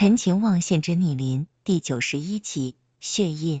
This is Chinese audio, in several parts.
《陈情望县之逆鳞》第九十一集，血液。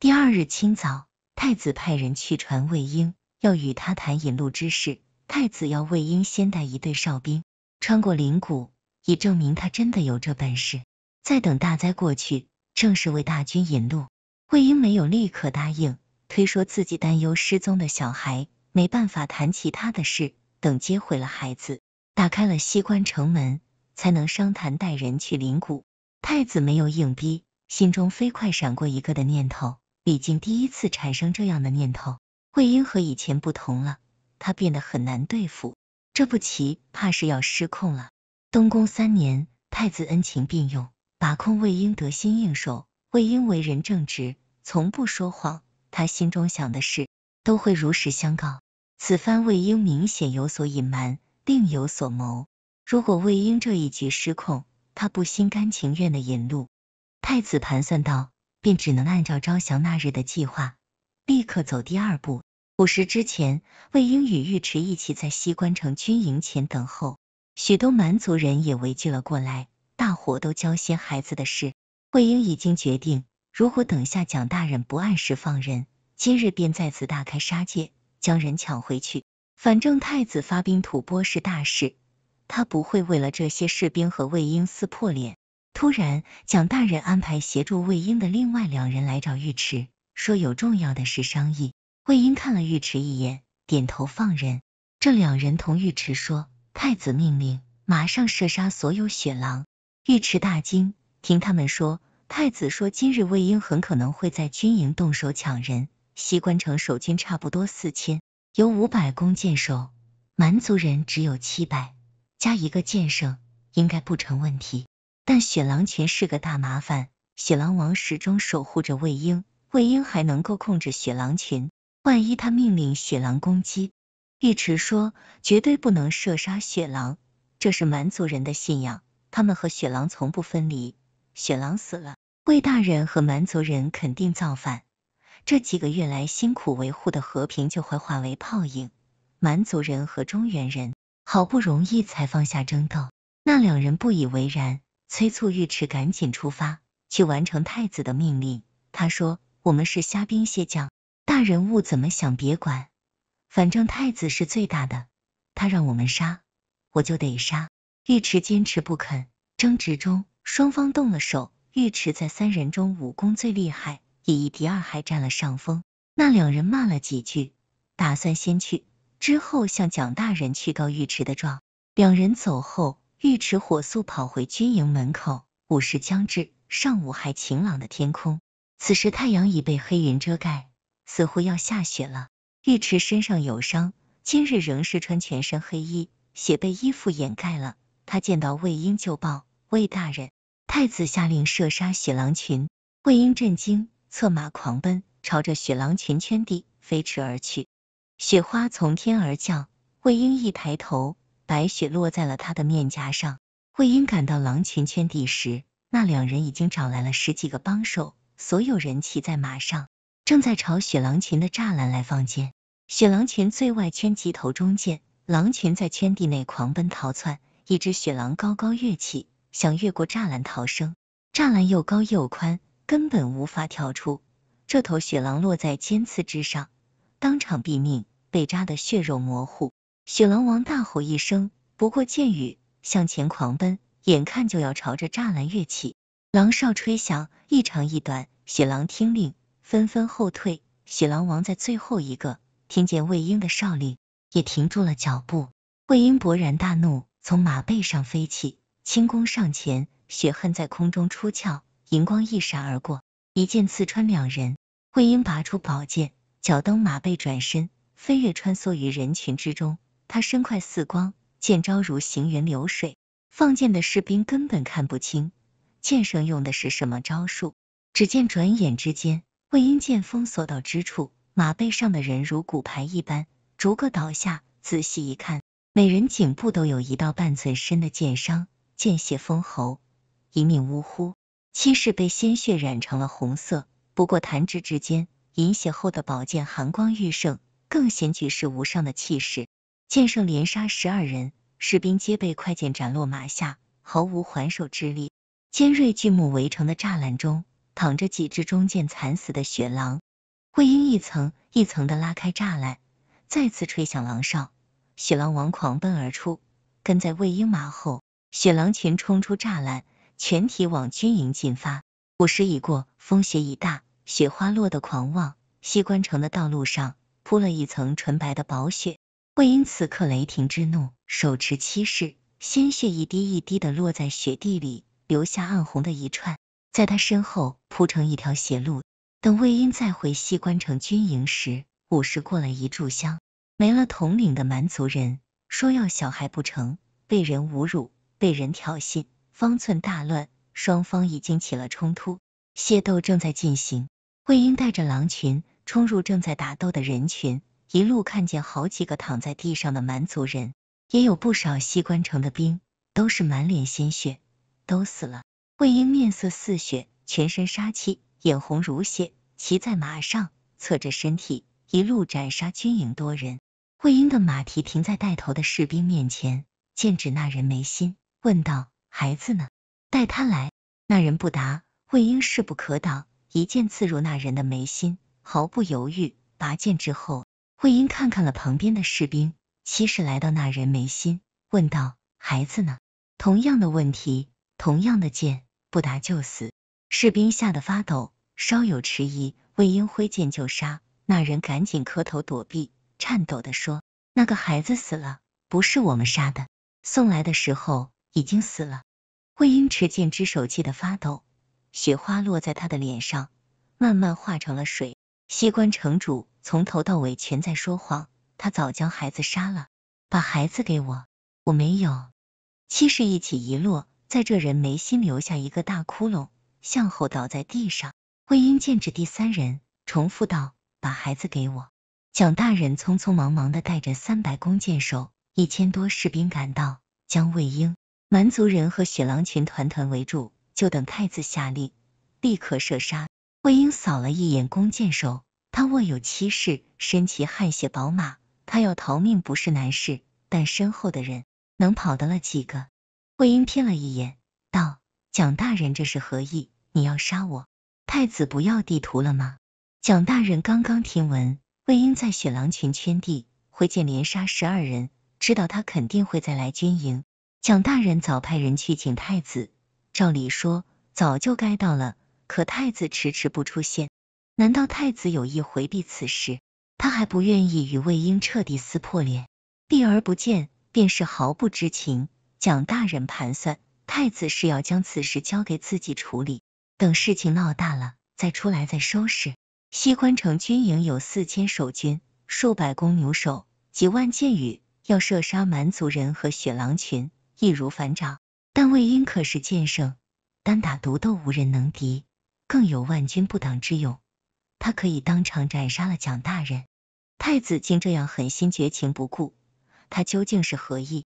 第二日清早，太子派人去传魏婴，要与他谈引路之事。太子要魏婴先带一队哨兵穿过灵谷，以证明他真的有这本事。再等大灾过去，正式为大军引路。魏婴没有立刻答应，推说自己担忧失踪的小孩，没办法谈其他的事。等接回了孩子，打开了西关城门。才能商谈带人去灵谷。太子没有硬逼，心中飞快闪过一个的念头。李靖第一次产生这样的念头。魏婴和以前不同了，他变得很难对付。这步棋怕是要失控了。东宫三年，太子恩情并用，把控魏婴得心应手。魏婴为人正直，从不说谎。他心中想的事，都会如实相告。此番魏婴明显有所隐瞒，另有所谋。如果魏婴这一局失控，他不心甘情愿的引路，太子盘算道，便只能按照招降那日的计划，立刻走第二步。午时之前，魏婴与尉迟一起在西关城军营前等候，许多蛮族人也围聚了过来，大伙都交些孩子的事。魏婴已经决定，如果等下蒋大人不按时放人，今日便再次大开杀戒，将人抢回去。反正太子发兵吐蕃是大事。他不会为了这些士兵和魏婴撕破脸。突然，蒋大人安排协助魏婴的另外两人来找尉迟，说有重要的事商议。魏婴看了尉迟一眼，点头放人。这两人同尉迟说：“太子命令，马上射杀所有雪狼。”尉迟大惊，听他们说，太子说今日魏婴很可能会在军营动手抢人。西关城守军差不多四千，有五百弓箭手，蛮族人只有七百。加一个剑圣应该不成问题，但雪狼群是个大麻烦。雪狼王始终守护着魏婴，魏婴还能够控制雪狼群。万一他命令雪狼攻击，尉迟说绝对不能射杀雪狼，这是蛮族人的信仰，他们和雪狼从不分离。雪狼死了，魏大人和蛮族人肯定造反，这几个月来辛苦维护的和平就会化为泡影。蛮族人和中原人。好不容易才放下争斗，那两人不以为然，催促尉迟赶紧出发，去完成太子的命令。他说：“我们是虾兵蟹将，大人物怎么想别管，反正太子是最大的，他让我们杀，我就得杀。”尉迟坚持不肯，争执中双方动了手。尉迟在三人中武功最厉害，以一敌二还占了上风。那两人骂了几句，打算先去。之后向蒋大人去告尉迟的状，两人走后，尉迟火速跑回军营门口。午时将至，上午还晴朗的天空，此时太阳已被黑云遮盖，似乎要下雪了。尉迟身上有伤，今日仍是穿全身黑衣，血被衣服掩盖了。他见到魏婴就报魏大人，太子下令射杀雪狼群。魏婴震惊，策马狂奔，朝着雪狼群圈地飞驰而去。雪花从天而降，魏婴一抬头，白雪落在了他的面颊上。魏婴赶到狼群圈地时，那两人已经找来了十几个帮手，所有人骑在马上，正在朝雪狼群的栅栏来放箭。雪狼群最外圈及头中箭，狼群在圈地内狂奔逃窜。一只雪狼高高跃起，想越过栅栏逃生，栅栏又高又宽，根本无法跳出。这头雪狼落在尖刺之上，当场毙命。被扎得血肉模糊，雪狼王大吼一声，不顾箭雨向前狂奔，眼看就要朝着栅栏跃起，狼哨吹响，一长一短，雪狼听令，纷纷后退。雪狼王在最后一个听见魏婴的哨令，也停住了脚步。魏婴勃然大怒，从马背上飞起，轻功上前，血恨在空中出鞘，银光一闪而过，一剑刺穿两人。魏婴拔出宝剑，脚蹬马背，转身。飞跃穿梭于人群之中，他身快似光，剑招如行云流水。放箭的士兵根本看不清剑圣用的是什么招数。只见转眼之间，魏婴剑锋所到之处，马背上的人如骨牌一般逐个倒下。仔细一看，每人颈部都有一道半寸深的剑伤，见血封喉，一命呜呼，七世被鲜血染成了红色。不过弹指之间，饮血后的宝剑寒光愈盛。更显举世无上的气势。剑圣连杀十二人，士兵皆被快剑斩落马下，毫无还手之力。尖锐巨木围成的栅栏中，躺着几只中箭惨死的雪狼。魏婴一层一层的拉开栅栏，再次吹响狼哨。雪狼王狂奔而出，跟在魏婴马后，雪狼群冲出栅栏，全体往军营进发。午时已过，风雪已大，雪花落得狂妄。西关城的道路上。铺了一层纯白的薄雪。魏婴此刻雷霆之怒，手持七式，鲜血一滴一滴的落在雪地里，留下暗红的一串，在他身后铺成一条血路。等魏婴再回西关城军营时，午时过了一炷香，没了统领的蛮族人说要小孩不成，被人侮辱，被人挑衅，方寸大乱，双方已经起了冲突，械斗正在进行。魏婴带着狼群。冲入正在打斗的人群，一路看见好几个躺在地上的蛮族人，也有不少西关城的兵，都是满脸鲜血，都死了。魏婴面色似血，全身杀气，眼红如血，骑在马上，侧着身体，一路斩杀军营多人。魏婴的马蹄停在带头的士兵面前，剑指那人眉心，问道：“孩子呢？带他来。”那人不答。魏婴势不可挡，一剑刺入那人的眉心。毫不犹豫，拔剑之后，魏婴看看了旁边的士兵，其实来到那人眉心，问道：“孩子呢？”同样的问题，同样的剑，不打就死。士兵吓得发抖，稍有迟疑，魏婴挥剑就杀。那人赶紧磕头躲避，颤抖的说：“那个孩子死了，不是我们杀的，送来的时候已经死了。”魏婴持剑之手气得发抖，雪花落在他的脸上，慢慢化成了水。西关城主从头到尾全在说谎，他早将孩子杀了，把孩子给我！我没有。七世一起一落，在这人眉心留下一个大窟窿，向后倒在地上。魏婴剑指第三人，重复道：“把孩子给我！”蒋大人匆匆忙忙的带着三百弓箭手、一千多士兵赶到，将魏婴、蛮族人和雪狼群团团围住，就等太子下令，立刻射杀。魏婴扫了一眼弓箭手，他握有七式，身骑汗血宝马，他要逃命不是难事，但身后的人能跑得了几个？魏婴瞥了一眼，道：“蒋大人，这是何意？你要杀我？太子不要地图了吗？”蒋大人刚刚听闻魏婴在雪狼群圈地，挥剑连杀十二人，知道他肯定会再来军营。蒋大人早派人去请太子，照理说早就该到了。可太子迟迟不出现，难道太子有意回避此事？他还不愿意与魏婴彻底撕破脸，避而不见，便是毫不知情。蒋大人盘算，太子是要将此事交给自己处理，等事情闹大了再出来再收拾。西关城军营有四千守军，数百弓弩手，几万箭雨，要射杀蛮族人和雪狼群，易如反掌。但魏婴可是剑圣，单打独斗无人能敌。更有万军不挡之勇，他可以当场斩杀了蒋大人。太子竟这样狠心绝情不顾，他究竟是何意？